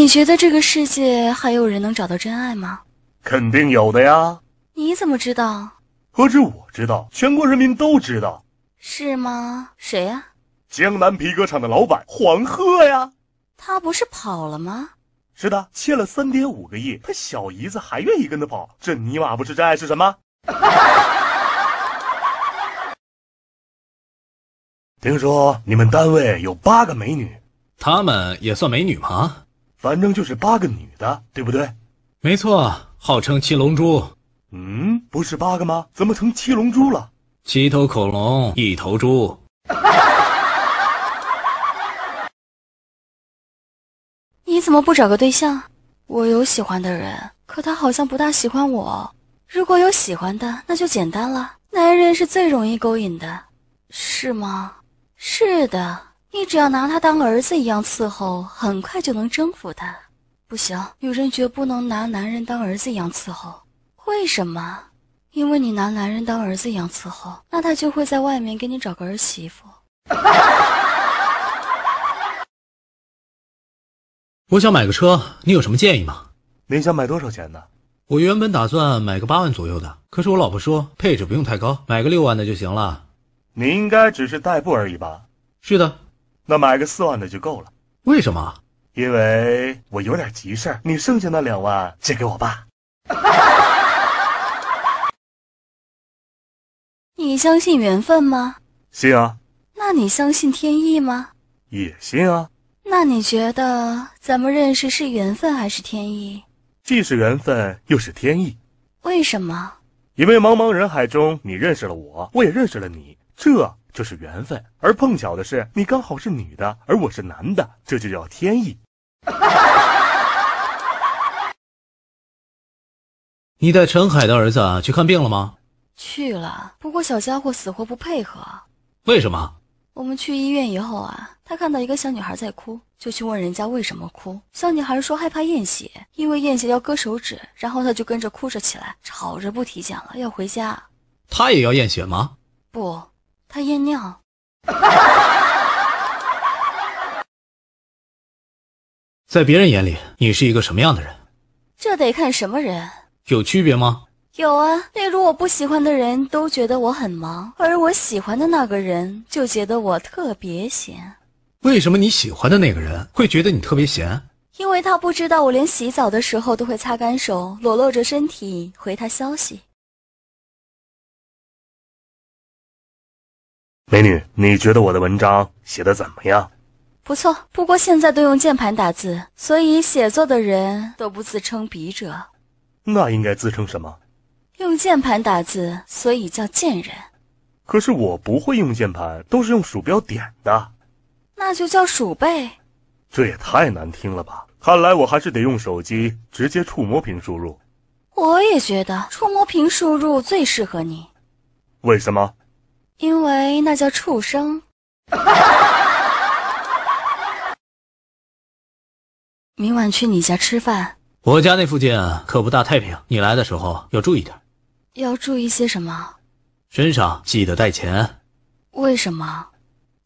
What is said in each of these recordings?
你觉得这个世界还有人能找到真爱吗？肯定有的呀！你怎么知道？何止我知道，全国人民都知道。是吗？谁呀？江南皮革厂的老板黄鹤呀！他不是跑了吗？是的，欠了三点五个亿，他小姨子还愿意跟他跑，这尼玛不是真爱是什么？听说你们单位有八个美女，他们也算美女吗？反正就是八个女的，对不对？没错，号称七龙珠。嗯，不是八个吗？怎么成七龙珠了？七头恐龙，一头猪。你怎么不找个对象？我有喜欢的人，可他好像不大喜欢我。如果有喜欢的，那就简单了。男人是最容易勾引的，是吗？是的。你只要拿他当儿子一样伺候，很快就能征服他。不行，女人绝不能拿男人当儿子一样伺候。为什么？因为你拿男人当儿子一样伺候，那他就会在外面给你找个儿媳妇。我想买个车，你有什么建议吗？你想买多少钱的？我原本打算买个八万左右的，可是我老婆说配置不用太高，买个六万的就行了。你应该只是代步而已吧？是的。那买个四万的就够了，为什么？因为我有点急事儿。你剩下那两万借给我爸。你相信缘分吗？信啊。那你相信天意吗？也信啊。那你觉得咱们认识是缘分还是天意？既是缘分，又是天意。为什么？因为茫茫人海中，你认识了我，我也认识了你。这就是缘分，而碰巧的是，你刚好是女的，而我是男的，这就叫天意。你带陈海的儿子去看病了吗？去了，不过小家伙死活不配合。为什么？我们去医院以后啊，他看到一个小女孩在哭，就去问人家为什么哭。小女孩说害怕验血，因为验血要割手指，然后他就跟着哭着起来，吵着不体检了，要回家。他也要验血吗？不。他夜尿，在别人眼里，你是一个什么样的人？这得看什么人。有区别吗？有啊，例如我不喜欢的人都觉得我很忙，而我喜欢的那个人就觉得我特别闲。为什么你喜欢的那个人会觉得你特别闲？因为他不知道我连洗澡的时候都会擦干手，裸露着身体回他消息。美女，你觉得我的文章写得怎么样？不错，不过现在都用键盘打字，所以写作的人都不自称笔者。那应该自称什么？用键盘打字，所以叫贱人。可是我不会用键盘，都是用鼠标点的。那就叫鼠辈。这也太难听了吧！看来我还是得用手机直接触摸屏输入。我也觉得触摸屏输入最适合你。为什么？因为那叫畜生。明晚去你家吃饭，我家那附近可不大太平，你来的时候要注意点。要注意些什么？身上记得带钱。为什么？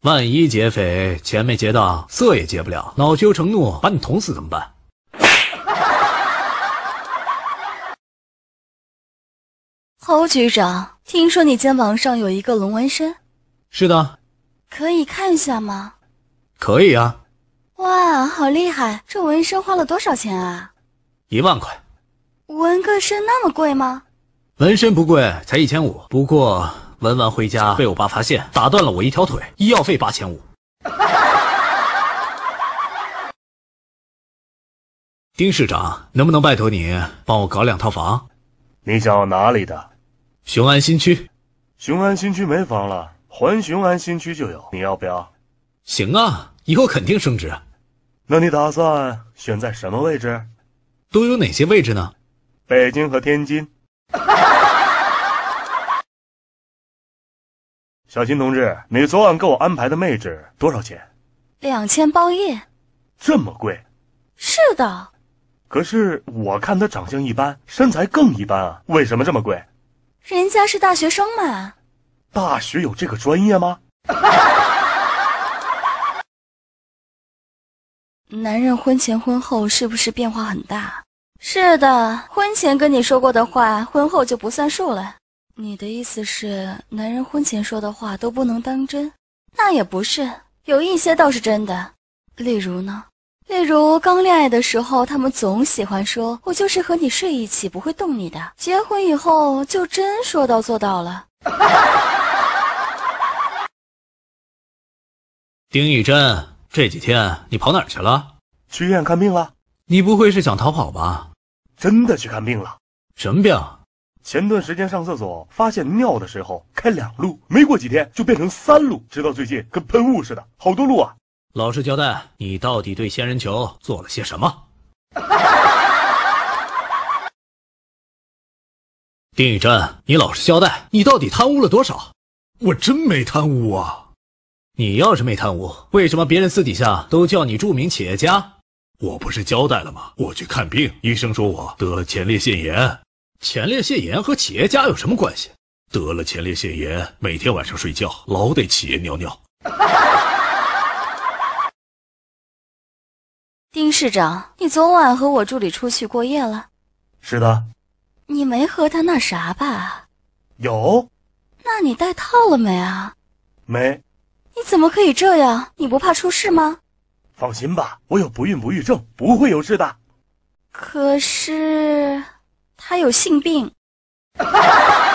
万一劫匪钱没劫到，色也劫不了，恼羞成怒把你捅死怎么办？侯局长，听说你肩膀上有一个龙纹身，是的，可以看一下吗？可以啊。哇，好厉害！这纹身花了多少钱啊？一万块。纹个身那么贵吗？纹身不贵，才一千五。不过纹完回家被我爸发现，打断了我一条腿，医药费八千五。丁市长，能不能拜托你帮我搞两套房？你找哪里的？雄安新区，雄安新区没房了，环雄安新区就有。你要不要？行啊，以后肯定升值。那你打算选在什么位置？都有哪些位置呢？北京和天津。小新同志，你昨晚给我安排的妹纸多少钱？两千包夜。这么贵？是的。可是我看她长相一般，身材更一般啊，为什么这么贵？人家是大学生嘛？大学有这个专业吗？男人婚前婚后是不是变化很大？是的，婚前跟你说过的话，婚后就不算数了。你的意思是，男人婚前说的话都不能当真？那也不是，有一些倒是真的。例如呢？例如，刚恋爱的时候，他们总喜欢说：“我就是和你睡一起，不会动你的。”结婚以后，就真说到做到了。丁义珍，这几天你跑哪儿去了？去医院看病了。你不会是想逃跑吧？真的去看病了。什么病？前段时间上厕所发现尿的时候开两路，没过几天就变成三路，直到最近跟喷雾似的，好多路啊。老实交代，你到底对仙人球做了些什么？丁珍，你老实交代，你到底贪污了多少？我真没贪污啊！你要是没贪污，为什么别人私底下都叫你著名企业家？我不是交代了吗？我去看病，医生说我得了前列腺炎。前列腺炎和企业家有什么关系？得了前列腺炎，每天晚上睡觉老得起夜尿尿。丁市长，你昨晚和我助理出去过夜了？是的。你没和他那啥吧？有。那你带套了没啊？没。你怎么可以这样？你不怕出事吗？放心吧，我有不孕不育症，不会有事的。可是，他有性病。